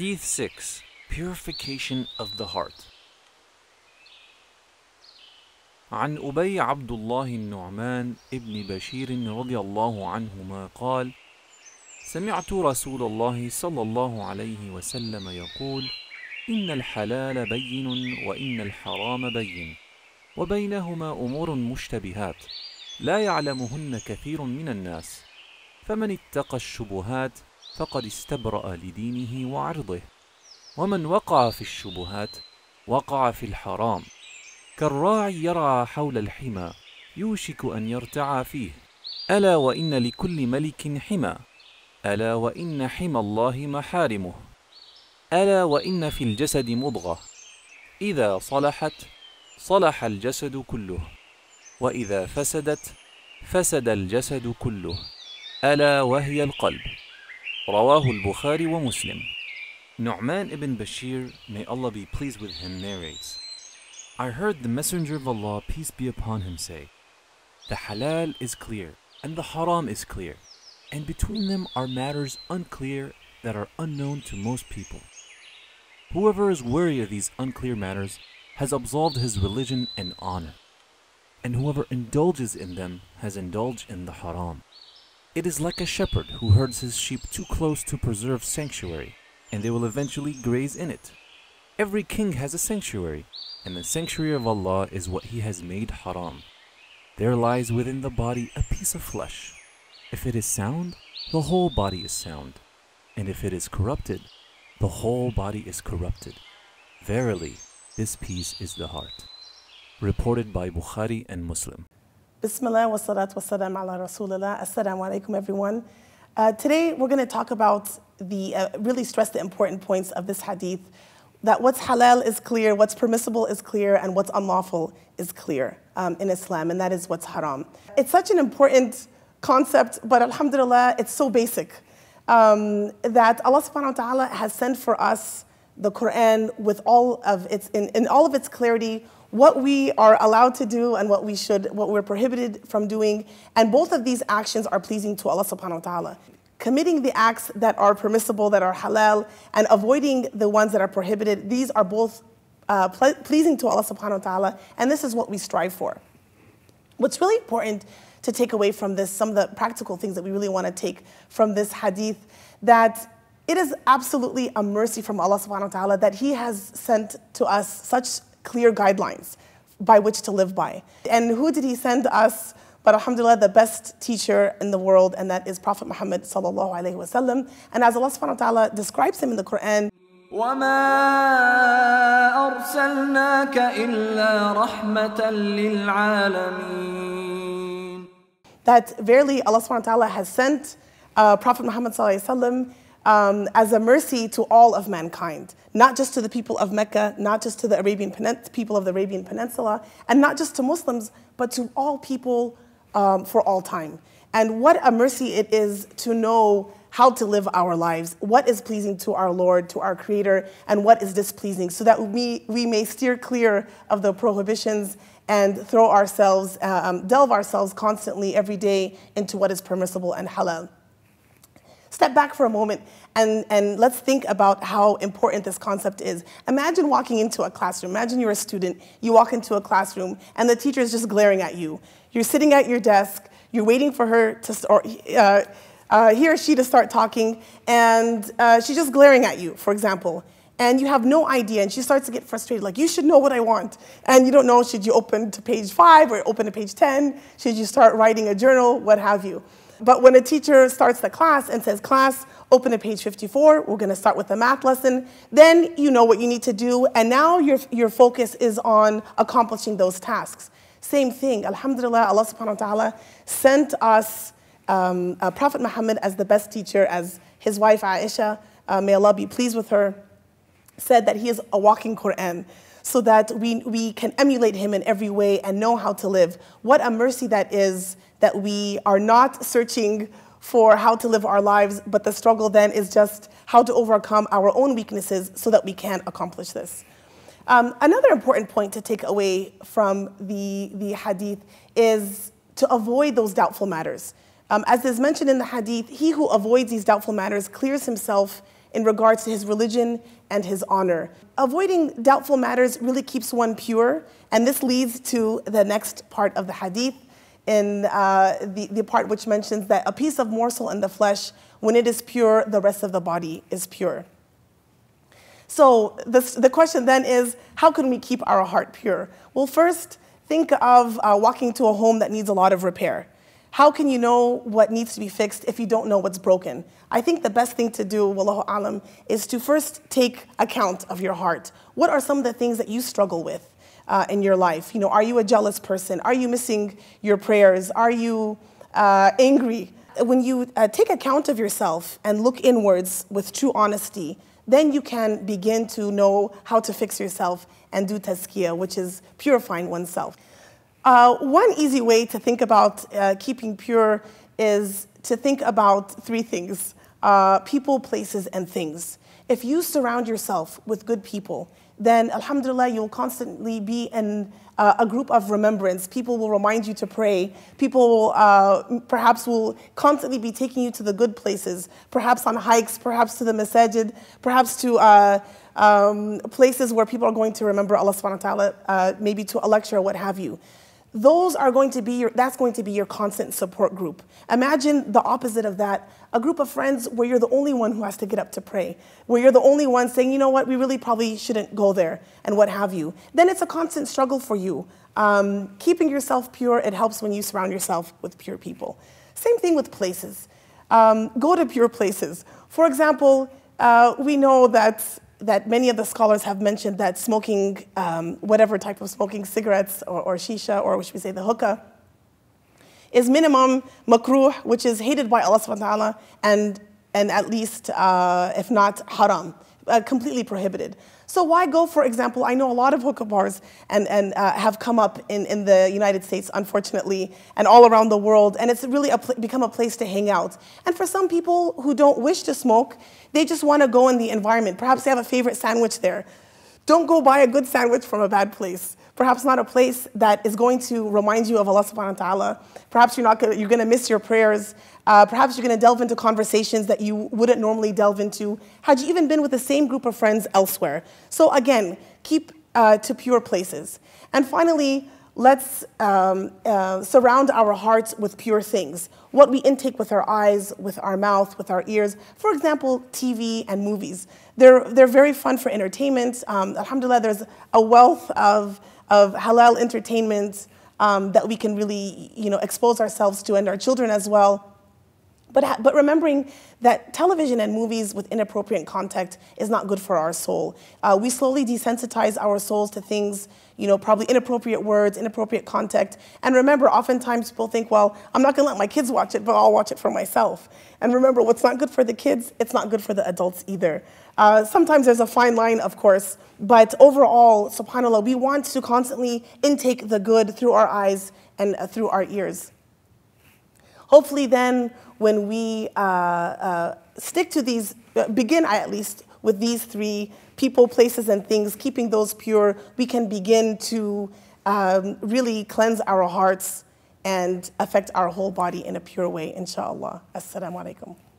Hadith 6 Purification of the Heart عن أبي عبد الله النعمان ابن بشير رضي الله عنهما قال سمعت رسول الله صلى الله عليه وسلم يقول إن الحلال بين وإن الحرام بين وبينهما أمور مشتبهات لا يعلمهن كثير من الناس فمن اتقى الشبهات فقد استبرأ لدينه وعرضه ومن وقع في الشبهات وقع في الحرام كالراعي يرعى حول الحمى يوشك أن يرتعى فيه ألا وإن لكل ملك حمى ألا وإن حمى الله محارمه ألا وإن في الجسد مضغة إذا صلحت صلح الجسد كله وإذا فسدت فسد الجسد كله ألا وهي القلب رواه البخاري ومسلم ibn Bashir, may Allah be pleased with him, narrates, I heard the Messenger of Allah, peace be upon him, say, The halal is clear, and the haram is clear, and between them are matters unclear that are unknown to most people. Whoever is wary of these unclear matters has absolved his religion and honor, and whoever indulges in them has indulged in the haram. It is like a shepherd who herds his sheep too close to preserve sanctuary, and they will eventually graze in it. Every king has a sanctuary, and the sanctuary of Allah is what he has made haram. There lies within the body a piece of flesh. If it is sound, the whole body is sound, and if it is corrupted, the whole body is corrupted. Verily, this piece is the heart. Reported by Bukhari and Muslim. Bismillah wa salat wa salam ala Rasulullah. Assalamu alaikum, everyone. Uh, today, we're going to talk about the, uh, really stress the important points of this hadith that what's halal is clear, what's permissible is clear, and what's unlawful is clear um, in Islam, and that is what's haram. It's such an important concept, but alhamdulillah, it's so basic um, that Allah subhanahu wa ta'ala has sent for us the Quran with all of its, in, in all of its clarity, what we are allowed to do and what we should, what we're prohibited from doing. And both of these actions are pleasing to Allah subhanahu wa ta'ala. Committing the acts that are permissible, that are halal, and avoiding the ones that are prohibited, these are both uh, ple pleasing to Allah subhanahu wa ta'ala, and this is what we strive for. What's really important to take away from this, some of the practical things that we really want to take from this hadith, that it is absolutely a mercy from Allah subhanahu wa ta'ala that He has sent to us such clear guidelines by which to live by. And who did he send us? But alhamdulillah, the best teacher in the world, and that is Prophet Muhammad sallallahu alayhi wasallam. And as Allah subhanahu wa ta'ala describes him in the Quran, وما أرسلناك إلا رحمة للعالمين. That verily Allah subhanahu wa ta'ala has sent uh, Prophet Muhammad sallallahu alayhi wasallam um, as a mercy to all of mankind, not just to the people of Mecca, not just to the Arabian people of the Arabian Peninsula, and not just to Muslims, but to all people um, for all time. And what a mercy it is to know how to live our lives, what is pleasing to our Lord, to our Creator, and what is displeasing, so that we, we may steer clear of the prohibitions and throw ourselves, um, delve ourselves constantly every day into what is permissible and halal step back for a moment and, and let's think about how important this concept is. Imagine walking into a classroom. Imagine you're a student, you walk into a classroom, and the teacher is just glaring at you. You're sitting at your desk, you're waiting for her to, or uh, uh, he or she to start talking, and uh, she's just glaring at you, for example. And you have no idea, and she starts to get frustrated, like, you should know what I want. And you don't know, should you open to page five or open to page 10? Should you start writing a journal, what have you? But when a teacher starts the class and says, class, open to page 54, we're gonna start with the math lesson, then you know what you need to do, and now your, your focus is on accomplishing those tasks. Same thing, alhamdulillah, Allah subhanahu wa ta'ala sent us um, uh, Prophet Muhammad as the best teacher, as his wife Aisha, uh, may Allah be pleased with her, said that he is a walking Quran so that we, we can emulate him in every way and know how to live. What a mercy that is that we are not searching for how to live our lives, but the struggle then is just how to overcome our own weaknesses so that we can accomplish this. Um, another important point to take away from the, the hadith is to avoid those doubtful matters. Um, as is mentioned in the hadith, he who avoids these doubtful matters clears himself in regards to his religion and his honor. Avoiding doubtful matters really keeps one pure, and this leads to the next part of the hadith, in uh, the, the part which mentions that a piece of morsel in the flesh, when it is pure, the rest of the body is pure. So this, the question then is, how can we keep our heart pure? Well, first, think of uh, walking to a home that needs a lot of repair. How can you know what needs to be fixed if you don't know what's broken? I think the best thing to do, wallahu alam, is to first take account of your heart. What are some of the things that you struggle with? uh, in your life. You know, are you a jealous person? Are you missing your prayers? Are you uh, angry? When you uh, take account of yourself and look inwards with true honesty, then you can begin to know how to fix yourself and do tazkiyah, which is purifying oneself. Uh, one easy way to think about uh, keeping pure is to think about three things. Uh, people, places, and things. If you surround yourself with good people then alhamdulillah, you'll constantly be in uh, a group of remembrance. People will remind you to pray. People uh, perhaps will constantly be taking you to the good places, perhaps on hikes, perhaps to the masajid, perhaps to uh, um, places where people are going to remember Allah subhanahu wa ta'ala, uh, maybe to a lecture or what have you those are going to be your, that's going to be your constant support group. Imagine the opposite of that, a group of friends where you're the only one who has to get up to pray, where you're the only one saying, you know what, we really probably shouldn't go there and what have you. Then it's a constant struggle for you. Um, keeping yourself pure, it helps when you surround yourself with pure people. Same thing with places. Um, go to pure places. For example, uh, we know that that many of the scholars have mentioned that smoking, um, whatever type of smoking, cigarettes or, or shisha, or should we say the hookah, is minimum makruh, which is hated by Allah subhanahu wa ta'ala, and, and at least, uh, if not haram, uh, completely prohibited. So why go, for example, I know a lot of hookah bars and, and uh, have come up in, in the United States, unfortunately, and all around the world, and it's really a become a place to hang out. And for some people who don't wish to smoke, they just want to go in the environment. Perhaps they have a favorite sandwich there. Don't go buy a good sandwich from a bad place perhaps not a place that is going to remind you of Allah subhanahu wa ta'ala. Perhaps you're, not gonna, you're gonna miss your prayers. Uh, perhaps you're gonna delve into conversations that you wouldn't normally delve into had you even been with the same group of friends elsewhere. So again, keep uh, to pure places. And finally, let's um, uh, surround our hearts with pure things. What we intake with our eyes, with our mouth, with our ears. For example, TV and movies. They're, they're very fun for entertainment. Um, alhamdulillah, there's a wealth of of halal entertainment um, that we can really you know, expose ourselves to and our children as well but, but remembering that television and movies with inappropriate content is not good for our soul. Uh, we slowly desensitize our souls to things, you know, probably inappropriate words, inappropriate contact. And remember, oftentimes people think, well, I'm not going to let my kids watch it, but I'll watch it for myself. And remember, what's not good for the kids, it's not good for the adults either. Uh, sometimes there's a fine line, of course, but overall, subhanAllah, we want to constantly intake the good through our eyes and uh, through our ears hopefully then when we uh, uh, stick to these, uh, begin I at least with these three people, places, and things, keeping those pure, we can begin to um, really cleanse our hearts and affect our whole body in a pure way, inshallah. Assalamu alaikum.